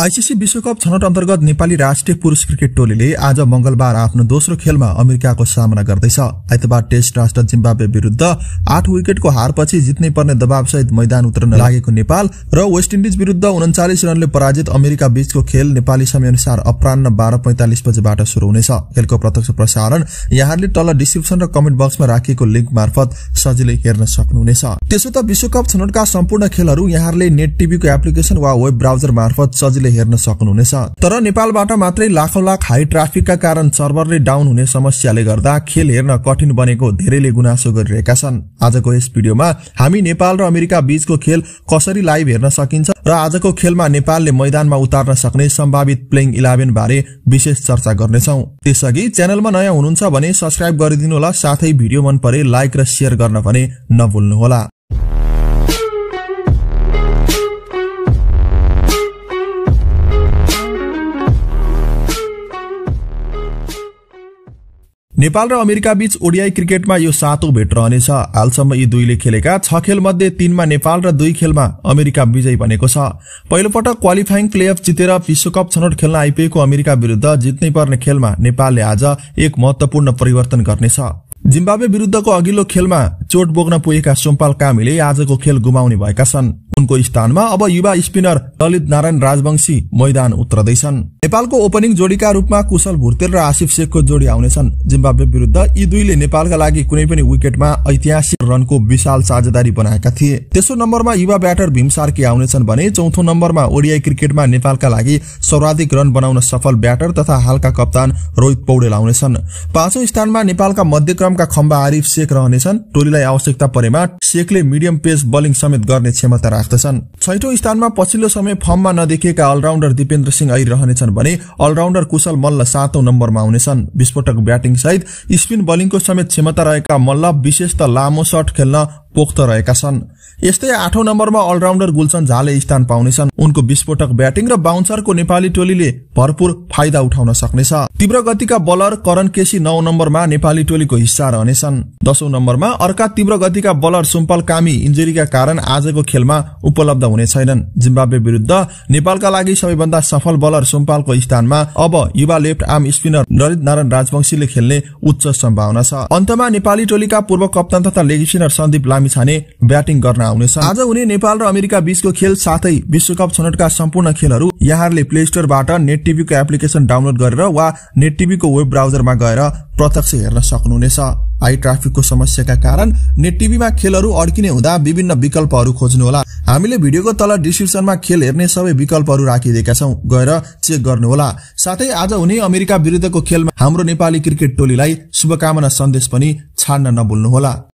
ICC विश्वकप छनौट अन्तर्गत नेपाली राष्ट्रिय पुरुष क्रिकेट टोलीले आज मंगलबार आफ्नो दोस्रो खेलमा अमेरिकाको सामना गर्दैछ आइतबार टेस्ट राष्ट्र जिम्बाब्वे विरूद्ध आठ विकेटको हारपछि जित्नै पर्ने दबावसहित मैदान उत्रन लागेको नेपाल र वेस्ट इन्डिज विरूद्ध उन्चालिस रनले पराजित अमेरिका बीचको खेल नेपाली समयअनुसार अपरान्न बाह्र पैंतालिस बजेबाट शुरू हुनेछ खेलको प्रत्यक्ष प्रसारण यहाँले तल डिस्क्रिप्सन र कमेन्ट बक्समा राखिएको लिङ्क मार्फत सजिलै हेर्न सक्नुहुनेछ त्यसो त विश्वकप छनौटका सम्पूर्ण खेलहरू यहाँहरूले नेट टिभीको एप्लिकेशन वा वेब ब्राउजर मार्फत सजिलै तपाईँले हेर्न सक्नुहुनेछ तर नेपालबाट मात्रै लाखौं लाख हाई ट्राफिकका कारण सर्भरले डाउन हुने समस्याले गर्दा खेल हेर्न कठिन बनेको धेरैले गुनासो गरिरहेका छन् आजको यस भिडियोमा हामी नेपाल र अमेरिका बीचको खेल कसरी लाइभ हेर्न सकिन्छ र आजको खेलमा नेपालले मैदानमा उतार्न सक्ने सम्भावित प्लेइङ इलेभेन बारे विशेष चर्चा गर्नेछौ त्यसअघि च्यानलमा नयाँ हुनुहुन्छ भने सब्सक्राइब गरिदिनु होला साथै भिडियो मन परे लाइक र सेयर गर्न भने नभुल्नुहोला नेपाल र अमेरिका बीच ओडिआई क्रिकेटमा यो सातौं भेट रहनेछ हालसम्म यी दुईले खेलेका छ खेल मध्ये तीनमा नेपाल र दुई खेलमा अमेरिका विजयी बनेको छ पहिलोपटक क्वालिफाइङ प्लेअफ जितेर विश्वकप छनौट खेल्न आइपुगेको अमेरिका विरूद्ध जित्नै पर्ने खेलमा नेपालले आज एक महत्वपूर्ण परिवर्तन गर्नेछ जिम्बावे विरूद्धको अघिल्लो खेलमा चोट बोक्न पुगेका सोमपाल कामीले आजको खेल गुमाउने भएका छन् उनको स्थानमा अब युवा स्पिनर ललित नारायण राजवंशी मैदान उत्रदैछन् नेपालको ओपनिङ जोडीका रूपमा कुशल भुर्तेल र आसिफ शेखको जोडी आउनेछन् जिम्बाब्वे विरुद्ध यी दुईले नेपालका लागि कुनै पनि विकेटमा ऐतिहासिक रनको विशाल साझेदारी बनाएका थिए तेस्रो नम्बरमा युवा ब्याटर भीम सार्की आउनेछन् भने चौथो नम्बरमा ओडिआई क्रिकेटमा नेपालका लागि सर्वाधिक रन बनाउन सफल ब्याटर तथा हालका कप्तान रोहित पौडेल आउनेछन् पाँचौं स्थानमा नेपालका मध्यक्रमका खम्बा आरिफ शेख रहनेछन् टोलीलाई आवश्यकता परेमा शेखले मिडियम पेस बलिङ समेत गर्ने क्षमता राख्दछन् छैठौं स्थानमा पछिल्लो समय फर्ममा नदेखिएका अलराउन्डर दिपेन्द्र सिंह ऐ रहनेछन् छन् भने अलराउन्डर कुशल मल्ल सातौं नम्बरमा आउनेछन् विस्फोटक ब्याटिङ सहित स्पिन बलिङको समेत क्षमता रहेका मल्ल विशेष त लामो सट खेल्न पोख्त रहेका छन् यस्तै आठौं नम्बरमा अलराउन्डर गुलसन झाले स्थान पाउनेछन् उनको विस्फोटक ब्याटिङ र बााउन्सरको नेपाली टोलीले भरपूर फाइदा उठाउन सक्नेछ तीव्र गतिका बलर करण केसी नौ नम्बरमा नेपाली टोलीको हिस्सा रहनेछन् दशौं नम्बरमा अर्का तीव्र गतिका बलर सुम्पल कामी इन्जुरीका कारण आजको खेलमा उपलब्ध हुने छैनन् जिम्बाब्वे विरूद्ध नेपालका लागि सबैभन्दा सफल बलर सुम्पालको स्थानमा अब युवा left arm spinner Lalit Narayan राजवंशीले खेल्ने उच्च सम्भावना छ अन्तमा नेपाली टोलीका पूर्व कप्तान तथा लेग स्पिनर सन्दीप लामी छाने ब्याटिङ गर्न आउनेछ आज हुने नेपाल र अमेरिका बीचको खेल साथै विश्वकप छनौटका सम्पूर्ण खेलहरू यहाँहरूले प्ले स्टोरबाट नेट टिभीको एप्लिकेसन डाउनलोड गरेर वा नेट टिभीको वेब ब्राउजरमा गएर प्रत्यक्ष हेर्न सक्नुहुनेछ हाई ट्राफिकको समस्याका कारण नेट टिभीमा खेलहरू अड्किने हुँदा विभिन्न विकल्पहरू खोज्नुहोला हामीले भिडियोको तल डिस्क्रिप्सनमा खेल हेर्ने सबै विकल्पहरू राखिदिएका छौँ गएर चेक गर्नुहोला साथै आज हुने अमेरिका विरुद्धको खेलमा हाम्रो नेपाली क्रिकेट टोलीलाई शुभकामना सन्देश पनि छाड्न नभुल्नुहोला